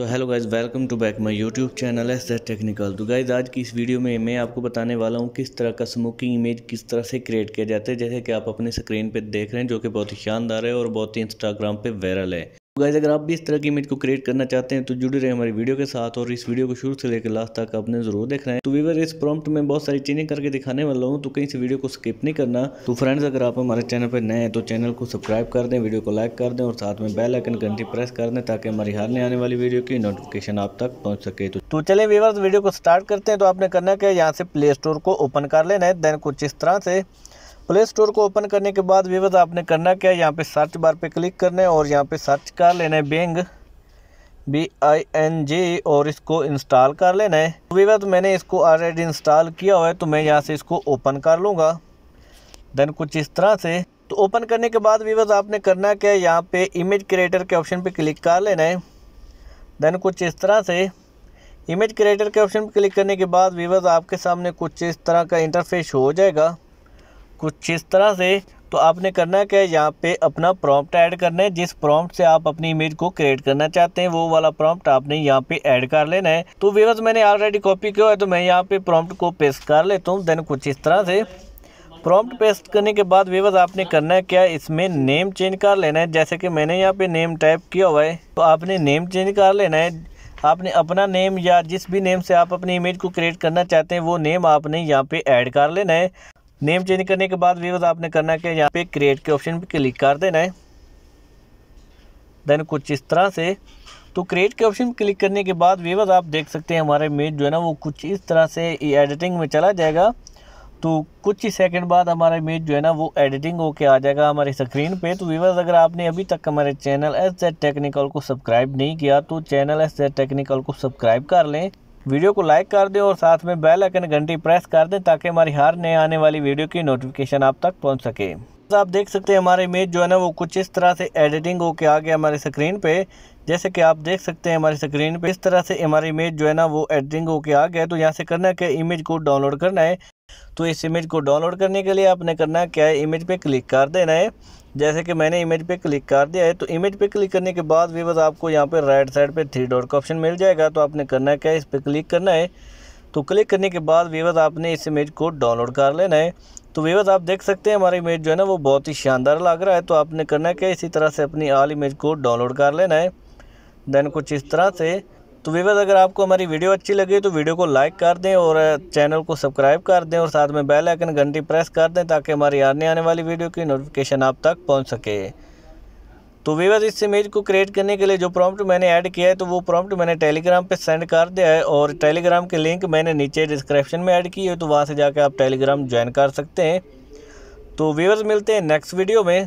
so hello guys welcome to back my YouTube channel S that technical तो guys आज की इस video में मैं आपको बताने वाला हूँ किस तरह का स्मोकिंग इमेज किस तरह से क्रिएट किया जाता है जैसे कि आप अपने स्क्रीन पे देख रहे हैं जो कि बहुत ही शानदार है और बहुत ही इंस्टाग्राम पे वायरल है गाइज अगर आप भी इस तरह की इमेज को क्रिएट करना चाहते हैं तो जुड़े रहे हमारी वीडियो के साथ और इस वीडियो को शुरू से लेकर लास्ट तक आपने जरूर देख रहे हैं तो वीवर इस प्रॉम्प्ट में बहुत सारी चीजें करके दिखाने वाला हूँ तो कहीं से वीडियो को स्किप नहीं करना तो फ्रेंड्स अगर आप हमारे चैनल पर नए हैं तो चैनल को सब्सक्राइब कर दें वीडियो को लाइक कर दें और साथ में बेल आइकन घंटी प्रेस कर दें ताकि हमारी हारने आने वाली वीडियो की नोटिफिकेशन आप तक पहुँच सके तो चले वीवर वीडियो को स्टार्ट करते हैं तो आपने करना क्या यहाँ से प्ले स्टोर को ओपन कर लेना है देन कुछ इस तरह से प्ले स्टोर को ओपन करने के बाद विवध आपने करना क्या है यहाँ पे सर्च बार पे क्लिक करना है और यहाँ पे सर्च कर लेना है बेंग बी आई एन जे और इसको इंस्टॉल कर लेना है तो विवध मैंने इसको ऑलरेडी इंस्टॉल किया हुआ है तो मैं यहाँ से इसको ओपन कर लूँगा देन कुछ इस तरह से तो ओपन करने के बाद विवध आपने करना क्या है यहाँ पर इमेज क्रिएटर के ऑप्शन पर क्लिक कर लेना है देन कुछ इस तरह से इमेज क्रिएटर के ऑप्शन पर क्लिक करने के बाद विवध आपके सामने कुछ इस तरह का इंटरफेस हो जाएगा कुछ इस तरह से तो आपने करना क्या है यहाँ पे अपना प्रॉम्प्ट ऐड करना है जिस प्रॉम्प्ट से आप अपनी इमेज को क्रिएट करना चाहते हैं वो वाला प्रॉम्प्ट आपने यहाँ पे ऐड कर लेना है तो व्यवर्स मैंने ऑलरेडी कॉपी किया है तो मैं यहाँ पे प्रॉम्प्ट को पेस्ट कर लेता हूँ देन कुछ इस तरह से प्रॉम्प्ट पेस्ट करने के बाद व्यवर्स आपने करना है क्या इसमें नेम चेंज कर लेना है जैसे कि मैंने यहाँ पे नेम टाइप किया हुआ है तो आपने नेम चेंज कर लेना है आपने अपना नेम या जिस भी नेम से आप अपनी इमेज को क्रिएट करना चाहते हैं वो नेम आपने यहाँ पे ऐड कर लेना है नेम चेंज करने के बाद व्यूज आपने करना क्या यहाँ पे क्रिएट के ऑप्शन पे क्लिक कर देना है देन कुछ इस तरह से तो क्रिएट के ऑप्शन क्लिक करने के बाद व्यूवर्स आप देख सकते हैं हमारे इमेज जो है ना वो कुछ इस तरह से एडिटिंग में चला जाएगा तो कुछ ही सेकंड बाद हमारा इमेज जो है ना वो एडिटिंग होके आ जाएगा हमारी स्क्रीन पे तो व्यूवर्स अगर आपने अभी तक हमारे चैनल एस जेड टेक्निकल को सब्सक्राइब नहीं किया तो चैनल एस जेड टेक्निकल को सब्सक्राइब कर लें वीडियो को लाइक कर दें और साथ में बेल आइकन घंटी प्रेस कर दें ताकि हमारी हर नए आने वाली वीडियो की नोटिफिकेशन आप तक पहुंच सके तो आप देख सकते हैं हमारे इमेज जो है ना वो कुछ इस तरह से एडिटिंग होके आ गया हमारे स्क्रीन पे जैसे कि आप देख सकते हैं हमारी स्क्रीन पे इस तरह से हमारी इमेज जो है ना वो एडिटिंग होके आ गया तो यहाँ से करना क्या इमेज को डाउनलोड करना है तो इस इमेज को डाउनलोड करने के लिए आपने करना क्या है इमेज पे क्लिक कर देना है जैसे कि मैंने इमेज पे क्लिक कर दिया है तो इमेज पे क्लिक करने के बाद वीवर्स आपको यहाँ पे राइट साइड पे थ्री डॉट का ऑप्शन मिल जाएगा तो आपने करना क्या है इस पर क्लिक करना है तो क्लिक करने के बाद वीवर्स आपने इस इमेज को डाउनलोड कर लेना है तो वीवर्स आप देख सकते हैं हमारी इमेज जो है ना वो बहुत ही शानदार लग रहा है तो आपने करना क्या है इसी तरह से अपनी आल इमेज को डाउनलोड कर लेना है देन कुछ इस तरह से तो विवेद अगर आपको हमारी वीडियो अच्छी लगी तो वीडियो को लाइक कर दें और चैनल को सब्सक्राइब कर दें और साथ में बेल आइकन घंटी प्रेस कर दें ताकि हमारी आने आने वाली वीडियो की नोटिफिकेशन आप तक पहुंच सके तो विवेद इस इमेज को क्रिएट करने के लिए जो प्रॉम्प्ट मैंने ऐड किया है तो वो प्रॉम्प्ट मैंने टेलीग्राम पर सेंड कर दिया है और टेलीग्राम के लिंक मैंने नीचे डिस्क्रिप्शन में ऐड की है तो वहाँ से जाकर आप टेलीग्राम ज्वाइन कर सकते हैं तो व्यूवर्स मिलते हैं नेक्स्ट वीडियो में